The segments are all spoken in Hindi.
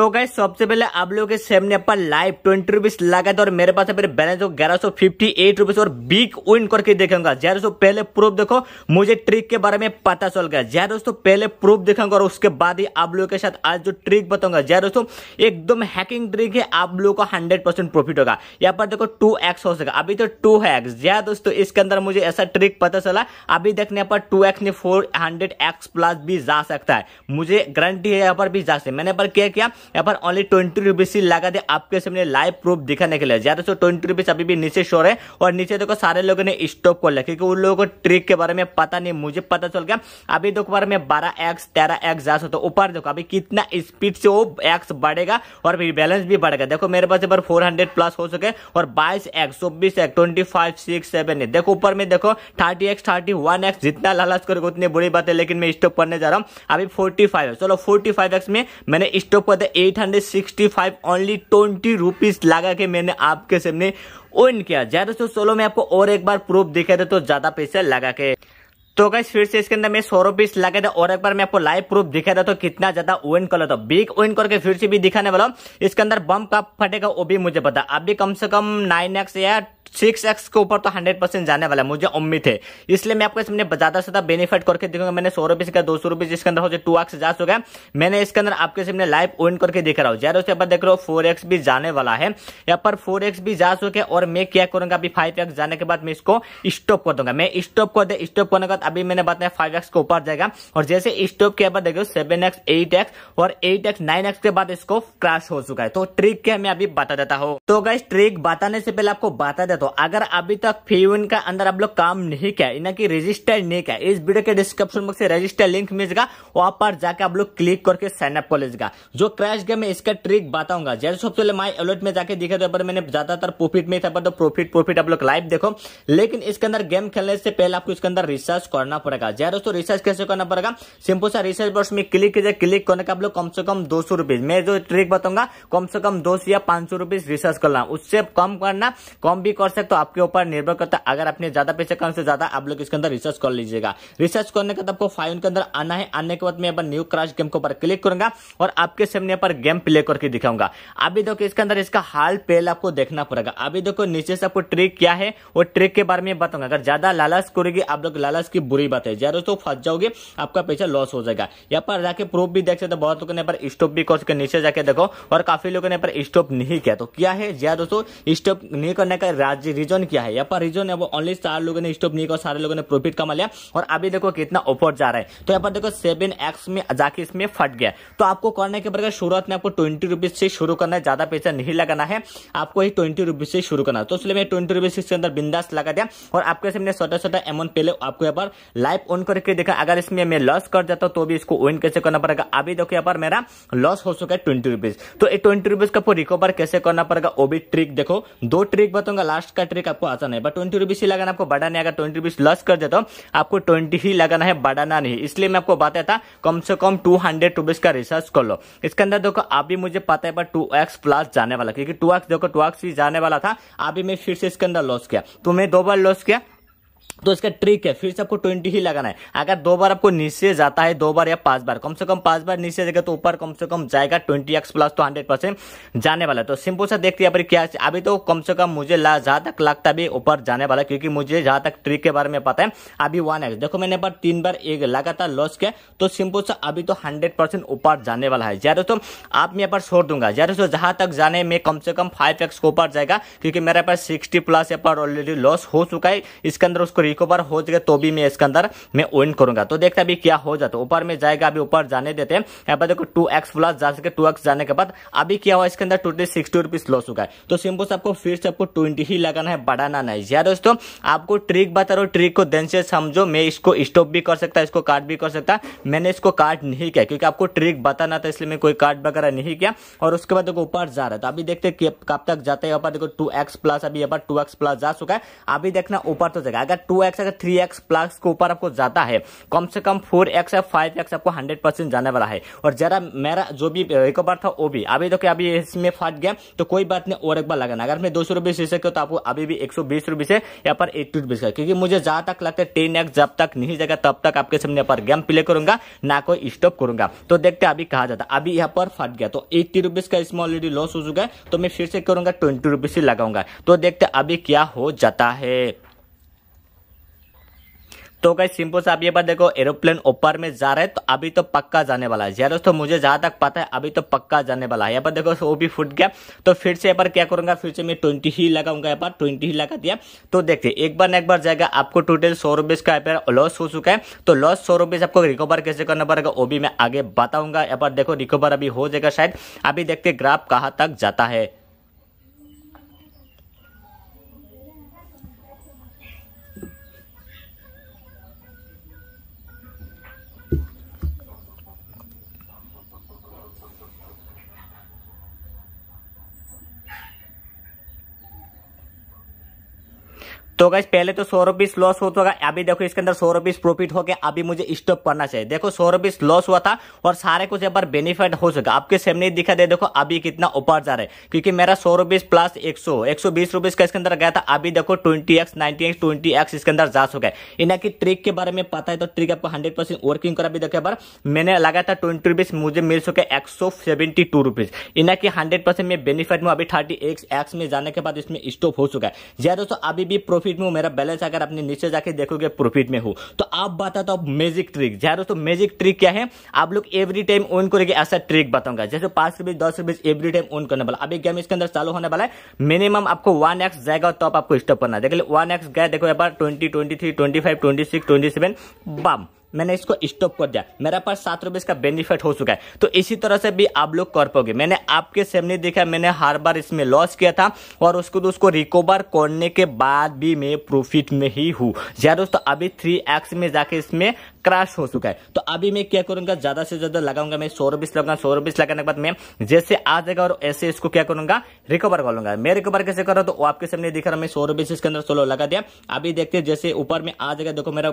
तो गए सबसे पहले आप लोगों के सामने पर लाइव ट्वेंटी रुपीज लगा था और मेरे पास अभी बैलेंस ग्यारह सौ फिफ्टी एट रुपीज और बिग विन करके देखूंगा जय हाँ दोस्तों पहले प्रूफ देखो मुझे ट्रिक के बारे में पता चल गया जय हाँ दोस्तों पहले प्रूफ देखूंगा और उसके बाद ही आप लोगों के साथ आज जो ट्रिक बताऊंगा जय हाँ दोस्तों एकदम हैकिंग ट्रिक है आप लोगों को हंड्रेड प्रॉफिट होगा यहाँ पर देखो टू हो सका अभी तो टू है एक्स जय दोस्तों इसके अंदर मुझे ऐसा ट्रिक पता चला अभी देखने पर टू एक्स ने फोर प्लस भी जा सकता है मुझे गारंटी है यहाँ पर भी जा सकते मैंने पर क्या किया यहाँ पर ओनली ट्वेंटी रुपीज ही लगा दे आपके सामने लाइव प्रूफ दिखाने के लिए ज्यादा से ट्वेंटी रुपीज अभी भी नीचे शोर है और नीचे देखो सारे लोगों ने स्टॉप कर लिया क्योंकि उन लोगों को ट्रिक के बारे में पता नहीं मुझे पता चल गया अभी देखो बारे में बारह एक्स तेरह एक्स जा सकता ऊपर देखो अभी कितना स्पीड से वो एक्स बढ़ेगा और फिर बैलेंस भी बढ़ेगा देखो मेरे पास फोर हंड्रेड प्लस हो सके और बाईस एक्स चौबीस x twenty five six seven देखो ऊपर में देखो thirty x thirty one x जितना लालच करेगा उतनी बुरी बात है लेकिन मैं स्टॉप करने जा रहा हूँ अभी फोर्टी फाइव चलो फोर्टी फाइव एक्स में मैंने स्टॉप कर दे eight hundred sixty five only twenty rupees लगा के मैंने आपके सामने ओन किया ज्यादा सौ सोलो में आपको और एक बार प्रूफ दिखा दे तो ज्यादा पैसे लगा के तो गाइस फिर से इसके अंदर मैं सौ रुपीस लगे थे और एक बार मैं आपको लाइव प्रूफ दिखा रहा तो कितना ज्यादा विन कर लेता बिग विन करके फिर से भी दिखाने वाला इसके अंदर बम कब फटेगा वो भी मुझे पता अभी कम से कम नाइन एक्स या सिक्स एक्स के ऊपर तो हंड्रेड परसेंट जाने वाला है मुझे उम्मीद है इसलिए मैं आपको इसमें ज्यादा से ज्यादा बेनिफिट करके देखूंगा मैंने सौ रुपीज का दो सौ रुपीज इसके अंदर हो टू एक्स जा चुका है मैंने इसके अंदर आपके सामने लाइव ओन करके दिख रहा हूँ जैसे से देख रहे हो फोर एक्स भी जाने वाला है यहाँ पर फोर एक्स भी जा चुके और मैं क्या करूंगा अभी फाइव एक्स जाने के बाद मैं इसको स्टॉप कर दूंगा मैं स्टॉप कर दे स्टॉप करने के बाद अभी मैंने बताया फाइव एक्स के ऊपर जाएगा और जैसे स्टॉप के बाद देखो सेवन एक्स एट एक्स और एट एक्स नाइन एक्स के बाद इसको क्रैश हो चुका है तो ट्रिक क्या मैं अभी बता देता हूँ तो गाइस ट्रिक बताने से पहले आपको बता देता तो अगर अभी तक फीवन का अंदर आप लोग काम नहीं किया यानी कि रजिस्टर नहीं किया इस वीडियो के डिस्क्रिप्शन बॉक्स से रजिस्टर लिंक मिलेगा वहां पर जाकर आप लोग क्लिक करके साइन अप कर लेगा जो क्रैश गेम है इसका ट्रिक बताऊंगा जैसे सबसे पहले माई अलर्ट में जाके दिखे तो पर मैंने ज्यादातर प्रॉफिट में था पर तो प्रॉफिट प्रॉफिट आप लोग लाइव देखो लेकिन इसके अंदर गेम खेलने से पहले आपको इसके अंदर रिसर्च करना पड़ेगा जय दोस्तों रिसर्च कैसे करना पड़ेगा सिंपल सा रिसर्च बॉक्स में क्लिक कीजिए क्लिक करने का आप लोग कम से कम दो सौ रुपीज मैं जो ट्रिक बताऊंगा कम से कम दो या पांच सौ रुपीज रिसर्च करना उससे कम करना कम भी कर आवश्यक तो आपके ऊपर निर्भर करता है अगर आपने ज्यादा पैसे कम से तो ज्यादा आप लोग इसके अंदर रिसर्च कर लीजिएगा रिसर्च करने का आपको फाइव के अंदर आना है आने के बाद मैं यहाँ न्यू क्राश गेम के ऊपर क्लिक करूंगा और आपके सामने पर गेम प्ले करके दिखाऊंगा अभी देखो इसके अंदर इसका हाल पेल आपको देखना पड़ेगा अभी देखो नीचे से आपको ट्रिक क्या है और ट्रिक के बारे में बताऊंगा अगर ज्यादा लालच करेगी आप लोग लालच की बुरी बात है जरा दोस्तों फंस जाओगे आपका पैसा लॉस हो जाएगा यहाँ पर जाके प्रूफ भी देख सकते बहुत लोगों ने पर स्टॉप भी कर नीचे जाके देखो और काफी लोगों ने पर स्टॉप नहीं किया तो क्या है जरा दोस्तों स्टॉप नहीं करने का राज आज रीजन क्या है यहाँ पर रीजन है वो ओनली चार लोगों ने स्टॉप नहीं किया सारे लोगों ने प्रॉफिट कमा लिया और अभी देखो कितना ऊपर जा रहा है तो यहाँ पर देखो सेवन एक्स में जाके इसमें फट गया तो आपको करने के बगैर शुरुआत में आपको ट्वेंटी रुपीज से शुरू करना है ज्यादा पैसा नहीं लगाना है आपको ही ट्वेंटी रुपीज से शुरू करना है तो इसलिए मैं ट्वेंटी रुपीज इसके अंदर बिंदास लगा दिया और आपके सामने छोटा छोटा अमाउंट पहले आपको यहाँ पर लाइव ऑन करके देखा अगर इसमें मैं लॉस कर जाता हूँ तो भी इसको ओन कैसे करना पड़ेगा अभी देखो यहाँ पर मेरा लॉस हो चुका है ट्वेंटी रुपीज तो ये ट्वेंटी रुपीज का रिकवर कैसे करना पड़ेगा वो भी ट्रिक देखो दो ट्रिक बताऊंगा लास्ट लास्ट का ट्रिक आपको आसान है बट ट्वेंटी रुपीज ही लगाना आपको बढ़ाने अगर ट्वेंटी रुपीज लॉस कर देता हूँ आपको ट्वेंटी ही लगाना है बढ़ाना नहीं इसलिए मैं आपको बताया था कम से कम टू हंड्रेड रुपीज का रिसर्च कर लो इसके अंदर देखो अभी मुझे पता है पर टू एक्स प्लस जाने वाला क्योंकि टू एक्स देखो टू एक्स ही जाने वाला था अभी मैं फिर से इसके अंदर लॉस किया तो मैं दो बार लॉस किया तो इसका ट्रिक है फिर से आपको ट्वेंटी ही लगाना है अगर दो बार आपको नीचे जाता है दो बार या पांच बार कम से कम पांच बार नीचे जाएगा तो ऊपर कम से कम जाएगा ट्वेंटी एक्स प्लस तो हंड्रेड परसेंट जाने वाला है तो सिंपल सा देखते हैं क्या अभी तो कम से कम मुझे जहां तक लगता भी ऊपर जाने वाला क्योंकि मुझे जहां तक ट्रिक के बारे में पता है अभी वन एक्स देखो मैंने पर तीन बार एक लगातार लॉस किया तो सिंपल सा अभी तो हंड्रेड परसेंट ऊपर जाने वाला है ज्यादा तो आप मैं यहाँ पर छोड़ दूंगा जैसे तो जहां तक जाने में कम से कम फाइव एक्स को ऊपर जाएगा क्योंकि मेरे पास सिक्सटी प्लस यहाँ पर ऑलरेडी लॉस हो चुका है इसके अंदर उसको रिकवर हो जाएगा तो भी मैं इसके अंदर मैं ओइन करूंगा तो देखते अभी क्या हो जाता है ऊपर में जाएगा अभी ऊपर जाने देते हैं पर देखो टू एक्स प्लस जा सके टू एक्स जाने के बाद अभी क्या हुआ इसके अंदर टोटल सिक्सटी रुपीज लॉस होगा तो सिंपल से आपको फिर से आपको ट्वेंटी ही लगाना है बढ़ाना नहीं यार दोस्तों आपको ट्रिक बता रहा ट्रिक को देन से समझो मैं इसको स्टॉप भी कर सकता इसको काट भी कर सकता मैंने इसको काट नहीं किया क्योंकि आपको ट्रिक बताना था इसलिए मैं कोई काट वगैरह नहीं किया और उसके बाद देखो ऊपर जा रहा था तो अभी देखते कब तक जाते हैं देखो टू एक्स प्लस अभी टू एक्स प्लस जा चुका है अभी देखना ऊपर तो जाएगा अगर टू एक्स अगर थ्री एक्स प्लस के ऊपर आपको जाता है कम से कम फोर एक्स या फाइव एक्स आपको हंड्रेड परसेंट जाने वाला है और जरा मेरा जो भी रिकवर था वो भी अभी देखो अभी इसमें फट गया तो कोई बात नहीं और एक बार लगाना अगर मैं दो सौ रुपये से तो आपको अभी भी एक सौ बीस रुपये से यहाँ पर एट्टी रुपीज़ का क्योंकि मुझे जहाँ तक लगता है टेन एक्स जब तक नहीं जाएगा तब तक आपके सामने यहाँ पर गेम प्ले करूंगा ना कोई स्टॉप करूंगा तो देखते अभी कहा जाता अभी यहाँ पर फट गया तो एट्टी रुपीज़ का इसमें ऑलरेडी लॉस हो चुका है तो मैं फिर से करूंगा ट्वेंटी रुपीज़ से लगाऊंगा तो देखते अभी क्या हो जाता है तो कहीं सिंपल से आप ये बात देखो एरोप्लेन ऊपर में जा रहे हैं तो अभी तो पक्का जाने वाला है यार दोस्तों मुझे जहां तक पता है अभी तो पक्का जाने वाला है यहाँ पर देखो वो भी फुट गया तो फिर से यहाँ पर क्या करूंगा फिर से मैं ट्वेंटी ही लगाऊंगा यहाँ पर ट्वेंटी ही लगा दिया तो देखते एक बार ना एक बार जाएगा आपको टोटल सौ रुपीज का यहाँ पर लॉस हो चुका है तो लॉस सौ रुपीज आपको रिकवर कैसे करना पड़ेगा वो भी मैं आगे बताऊंगा यहाँ पर देखो रिकवर अभी हो जाएगा शायद अभी देखते ग्राफ कहाँ तक जाता है तो गैस पहले तो सौ रुपीस लॉस होता होगा अभी देखो इसके अंदर सौ रुपीस प्रॉफिट हो गया अभी मुझे स्टॉप करना चाहिए देखो सौ रुपीस लॉस हुआ था और सारे कुछ यहाँ पर बेनिफिट हो सका आपके सामने दिखा दे देखो अभी कितना ऊपर जा रहा है क्योंकि मेरा सौ रुपीस प्लस एक सौ एक सौ बीस रुपीस का इसके अंदर गया था अभी देखो twenty x ninety x twenty x इसके अंदर जा सके है इन्हें की ट्रिक के बारे में पता है तो ट्रिक आपको हंड्रेड परसेंट वर्किंग करा अभी देखो पर मैंने लगा था ट्वेंटी रुपीज मुझे मिल सके एक सौ सेवेंटी टू रुपीज इन्हें की हंड्रेड परसेंट में बेनिफिट में अभी थर्टी एक्स एक्स में जाने के बाद इसमें स्टॉप हो चुका है या दोस्तों अभी भी प्रॉफिट प्रॉफिट में हूँ मेरा बैलेंस अगर आपने नीचे जाके देखोगे प्रॉफिट में हूँ तो आप बता दो मैजिक ट्रिक जहाँ दोस्तों मैजिक ट्रिक क्या है आप लोग एवरी टाइम ऑन करेंगे ऐसा ट्रिक बताऊंगा जैसे पांच रुपीज दस रुपीज एवरी टाइम ऑन करने वाला अभी गेम इसके अंदर चालू होने वाला है मिनिमम आपको वन एक्स जाएगा तो आपको स्टॉप करना है देख वन एक्स गया देखो यहाँ पर twenty twenty three twenty five twenty six twenty seven बम मैंने इसको स्टॉप कर दिया मेरा पास सात रुपये इसका बेनिफिट हो चुका है तो इसी तरह से भी आप लोग कर पाओगे मैंने आपके सामने देखा मैंने हर बार इसमें लॉस किया था और उसको तो उसको रिकवर करने के बाद भी मैं प्रॉफिट में ही हूँ यार दोस्तों अभी थ्री एक्स में जाके इसमें क्रैश हो चुका है तो अभी मैं क्या करूंगा ज्यादा से ज्यादा लगाऊंगा मैं सौ रुपीस लगाऊंगा सौ रुपीस लगाने के बाद मैं जैसे आ जाएगा और ऐसे इसको क्या करूंगा रिकवर कर लूंगा मैं रिकवर कैसे कर रहा हूँ तो आपके सामने दिख रहा मैं सौ रुपीस इसके अंदर सोलो लगा दिया अभी देखते जैसे ऊपर में आ जाएगा देखो मेरा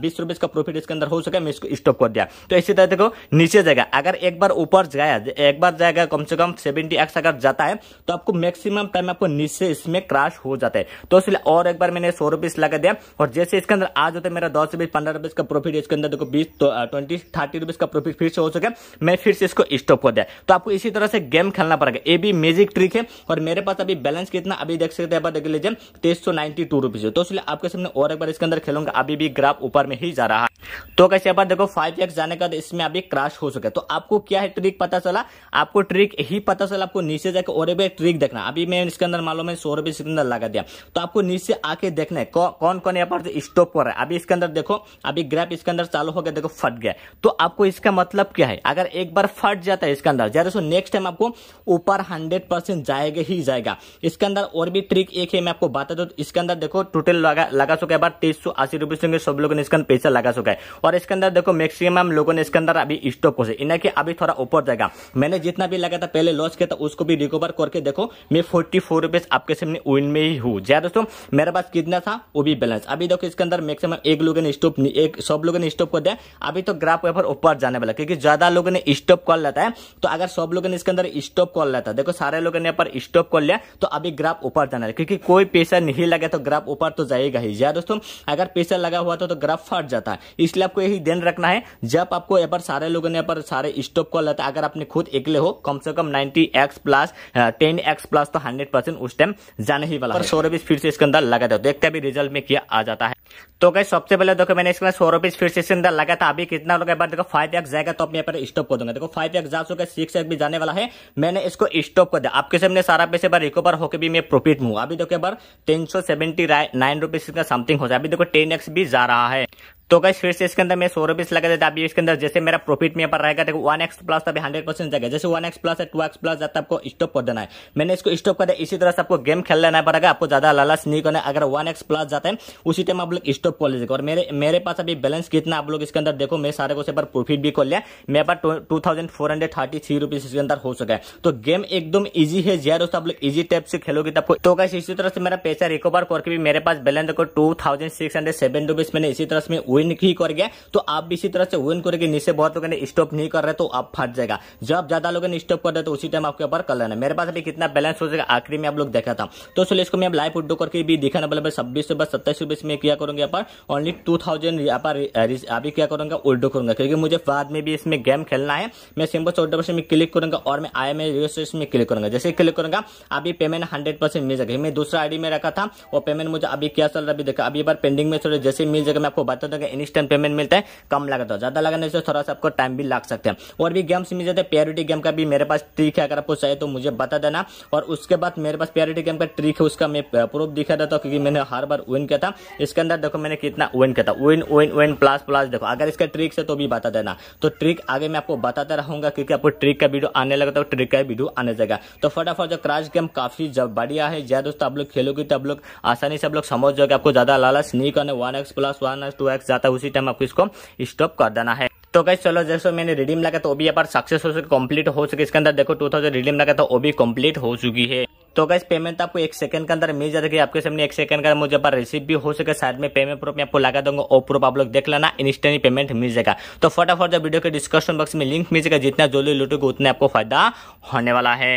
बीस रुपीस का प्रोफिट फिर इसके अंदर हो सके मैं इसको स्टॉप कर दिया तो इसी तरह देखो नीचे जाएगा अगर एक बार ऊपर जाएगा एक बार जाएगा कम से कम सेवेंटी एक्स अगर जाता है तो आपको मैक्सिमम टाइम आपको नीचे इसमें क्रैश हो जाता है तो इसलिए और एक बार मैंने सौ रुपीज लगा दिया और जैसे इसके अंदर आज होता है मेरा दस रुपीज पंद्रह रुपीज का प्रॉफिट इसके अंदर देखो बीस ट्वेंटी थर्टी रुपीज का प्रॉफिट फिर से हो सके मैं फिर से इसको स्टॉप कर दिया तो आपको इसी तरह से गेम खेलना पड़ेगा ये भी मेजिक ट्रिक है और मेरे पास अभी बैलेंस कितना अभी देख सकते हैं देख लीजिए तेईस सौ नाइनटी टू रुपीज तो इसलिए आपके सामने और एक बार इसके अंदर खेलूंगा अभी भी ग्राफ ऊपर में ही जा रहा है तो कैसे पर देखो फाइव एक्स जाने का इसमें अभी क्रैश हो सके तो आपको क्या है ट्रिक पता चला आपको ट्रिक ही पता चला आपको नीचे जाकर और भी ट्रिक देखना अभी मैं इसके अंदर मालूम है सौ रुपए इसके अंदर लगा दिया तो आपको नीचे आके देखना है कौ, कौन कौन यहाँ पर स्टॉप कर रहा है अभी इसके अंदर देखो अभी ग्रैप इसके अंदर चालू हो गया देखो फट गया तो आपको इसका मतलब क्या है अगर एक बार फट जाता है इसके अंदर जैसे नेक्स्ट टाइम आपको ऊपर हंड्रेड परसेंट जाएगा ही जाएगा इसके अंदर और भी ट्रिक एक है मैं आपको बता दू इसके अंदर देखो टोटल लगा चुका है बार सौ अस्सी रुपए सब लोगों ने इसके अंदर पैसा लगा चुका है और इसके अंदर देखो मैक्सिमम लोगों ने इसके अंदर अभी स्टॉप को इन्हें कि अभी थोड़ा ऊपर जाएगा मैंने जितना भी लगा था पहले लॉस किया था उसको भी रिकवर करके देखो मैं फोर्टी फोर रुपीज आपके सामने विन में ही हूँ जया दोस्तों मेरे पास कितना था वो भी बैलेंस अभी देखो इसके अंदर मैक्सिमम एक लोगों ने स्टॉप एक सब लोगों ने स्टॉप कर दिया अभी तो ग्राफ पेपर ऊपर जाने वाला क्योंकि ज्यादा लोगों ने स्टॉप कर लेता है तो अगर सब लोगों ने इसके अंदर स्टॉप कर लेता देखो सारे लोगों ने पर स्टॉप कर लिया तो अभी ग्राफ ऊपर जाने है क्योंकि कोई पैसा नहीं लगा तो ग्राफ ऊपर तो जाएगा ही या दोस्तों अगर पैसा लगा हुआ था तो ग्राफ फट जाता है इसलिए आपको यही ध्यान रखना है जब आपको यहाँ पर सारे लोगों ने पर सारे स्टॉप कॉल लेता है अगर आपने खुद एकले हो कम से कम ninety x plus ten x plus तो हंड्रेड परसेंट उस टाइम जाने ही वाला सौ रुपीज फिर से इसके अंदर लगा दो देखते अभी रिजल्ट में क्या आ जाता है तो कहीं सबसे पहले देखो मैंने इसके सौ रुपीज फिर से इसके अंदर लगा था अभी कितना लोग देखो फाइव एक्स जाएगा तो अपने यहाँ पर स्टॉप कर दूंगा देखो फाइव एक्स जा चुका सिक्स एक्स भी जाने वाला है मैंने इसको स्टॉप कर दिया आपके सामने सारा पैसे पर रिकवर होकर भी मैं प्रॉफिट में हूँ अभी देखो यार तीन सौ सेवेंटी नाइन रुपीज का समथिंग हो जाए अभी देखो टेन एक्स भी जा रहा है तो गई फिर से इसके अंदर मैं सौ रुपीस लगा देता अभी इसके अंदर जैसे मेरा प्रॉफिट में पर रहेगा देखो वन एक्स प्लस अभी हंड्रेड परसेंट जाएगा जैसे वन एक्स प्लस है टू एक्स प्लस आपको स्टॉप कर देना है मैंने इसको स्टॉप कर दिया इसी तरह से आपको गेम खेल लेना पड़ेगा आपको ज्यादा लालच नहीं करना अगर वन एक्स प्लस जाता है उसी टाइम आप लोग स्टॉप कर लीजिएगा और मेरे मेरे पास अभी बैलेंस कितना आप लोग इसके अंदर देखो मैं सारे को से प्रॉफिट भी कर लिया मेरे पास two thousand four hundred thirty three rupees इसके अंदर हो सका है तो गेम एकदम ईजी है जिया दोस्तों आप लोग इजी टाइप से खेलोगे तब तो कैसे इसी तरह से मेरा पैसा रिकवर करके भी मेरे पास बैलेंस देखो two thousand six hundred seven rupees मैंने इसी तरह से विन ही कर गया तो आप भी इसी तरह से विन करोगे नीचे बहुत लोगों ने स्टॉप नहीं कर रहे तो आप फंस जाएगा जब ज्यादा लोगों ने स्टॉप कर रहे तो उसी टाइम आपके ऊपर कर लेना मेरे पास अभी कितना बैलेंस हो जाएगा आखिरी में आप लोग देखा था तो चलिए इसको मैं लाइव उड्डो करके भी दिखाने वाला छब्बीस रुपए सत्ताईस रुपए में क्या करूंगा यहाँ पर ओनली टू थाउजेंड यहाँ पर अभी क्या करूंगा उल्डो करूंगा क्योंकि मुझे बाद में भी इसमें गेम खेलना है मैं सिंपल चौदह परसेंट में क्लिक करूंगा और मैं आई एम रजिस्ट्रेशन में क्लिक करूंगा जैसे क्लिक करूंगा अभी पेमेंट हंड्रेड परसेंट मिल जाएगा मैं दूसरा आईडी में रखा था वो पेमेंट मुझे अभी क्या चल रहा है अभी देखा अभी बार पेंडिंग में चल रहा है जैसे मिल जाएगा मैं आपको बता दूंगा में इंस्टेंट पेमेंट मिलता है कम लगता है ज़्यादा लगाने से थोड़ा सा आपको टाइम भी लग सकते हैं और भी गेम्स मिल जाते हैं प्योरिटी गेम का भी मेरे पास ट्रिक है अगर आपको चाहिए तो मुझे बता देना और उसके बाद मेरे पास प्योरिटी गेम का ट्रिक है उसका मैं प्रूफ दिखा देता हूँ क्योंकि मैंने हर बार विन किया था इसके अंदर देखो मैंने कितना विन किया था win win win plus plus देखो अगर इसका ट्रिक है तो भी बता देना तो ट्रिक आगे मैं आपको बताता रहूंगा क्योंकि आपको ट्रिक का वीडियो आने लगा तो ट्रिक का वीडियो आने जाएगा तो फटाफट जो क्रैश गेम काफी बढ़िया है ज्यादा दोस्तों आप लोग खेलोगे तो आप लोग आसानी से आप लोग समझ जाओगे आपको ज्यादा लालच नहीं करने one x plus one x two x जाता है उसी टाइम आपको इसको स्टॉप कर देना है तो कैसे चलो जैसे मैंने रिडीम लगा तो अभी यहाँ पर सक्सेस हो सके कम्प्लीट हो सके इसके अंदर देखो टू थाउजेंड रिडीम लगा तो वो भी कम्प्लीट हो चुकी है तो गैस पेमेंट तो आपको एक सेकंड के अंदर मिल जाएगी आपके सामने एक सेकंड का मुझे पर रिसीव भी हो सके साथ में पेमेंट प्रूफ आपको लगा दूंगा और प्रूफ आप लोग देख लेना इंस्टेंटली पेमेंट मिल जाएगा तो फटाफट जब वीडियो के डिस्क्रिप्शन बॉक्स में लिंक मिल जाएगा जितना जो लूटोगे उतना आपको फायदा होने वाला है